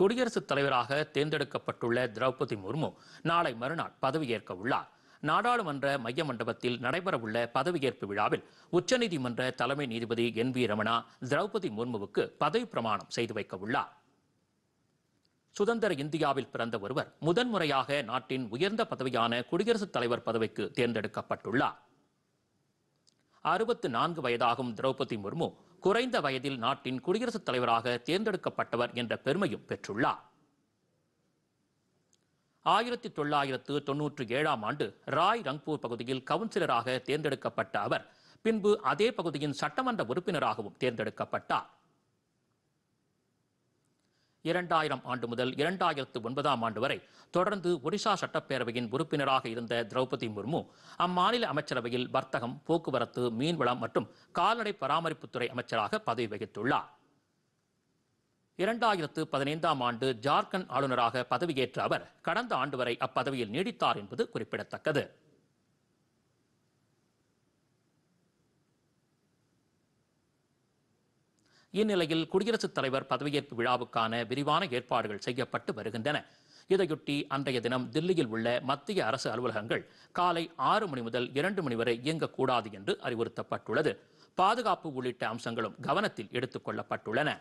குடியரசுத் தலைவராக தேர்ந்தெடுக்கப்பட்டுள்ள திரௌபதி முர்மு நாளை மறுநாள் பதவியேற்க உள்ளார் நாடாளுமன்ற மைய மண்டபத்தில் நடைபெறவுள்ள பதவியேற்பு விழாவில் உச்சநீதிமன்ற தலைமை நீதிபதி என் வி ரமணா திரௌபதி முர்முவுக்கு பதவி பிரமாணம் செய்து வைக்க உள்ளார் சுதந்திர இந்தியாவில் பிறந்த ஒருவர் முதன்முறையாக நாட்டின் உயர்ந்த பதவியான குடியரசுத் தலைவர் பதவிக்கு தேர்ந்தெடுக்கப்பட்டுள்ளார் அறுபத்து நான்கு வயதாகும் திரௌபதி முர்மு குறைந்த வயதில் நாட்டின் குடியரசுத் தலைவராக தேர்ந்தெடுக்கப்பட்டவர் என்ற பெருமையும் பெற்றுள்ளார் ஆயிரத்தி தொள்ளாயிரத்து தொன்னூற்றி ஏழாம் ஆண்டு ராய் ரங்பூர் பகுதியில் கவுன்சிலராக தேர்ந்தெடுக்கப்பட்ட அவர் பின்பு அதே பகுதியின் சட்டமன்ற உறுப்பினராகவும் தேர்ந்தெடுக்கப்பட்டார் இரண்டாயிரம் ஆண்டு முதல் இரண்டாயிரத்து ஒன்பதாம் ஆண்டு வரை தொடர்ந்து ஒடிசா சட்டப்பேரவையின் உறுப்பினராக இருந்த திரௌபதி முர்மு அம்மாநில அமைச்சரவையில் வர்த்தகம் போக்குவரத்து மீன்வளம் மற்றும் கால்நடை பராமரிப்புத்துறை அமைச்சராக பதவி வகித்துள்ளார் இரண்டாயிரத்து பதினைந்தாம் ஆண்டு ஜார்க்கண்ட் ஆளுநராக பதவியேற்ற அவர் கடந்த ஆண்டு வரை அப்பதவியில் நீடித்தார் என்பது குறிப்பிடத்தக்கது இந்நிலையில் குடியரசுத் தலைவர் பதவியேற்பு விழாவுக்கான விரிவான ஏற்பாடுகள் செய்யப்பட்டு வருகின்றன இதையொட்டி அன்றைய தினம் தில்லியில் உள்ள மத்திய அரசு அலுவலகங்கள் காலை ஆறு மணி முதல் இரண்டு மணி வரை இயங்கக்கூடாது என்று அறிவுறுத்தப்பட்டுள்ளது பாதுகாப்பு உள்ளிட்ட அம்சங்களும் கவனத்தில் எடுத்துக் கொள்ளப்பட்டுள்ளன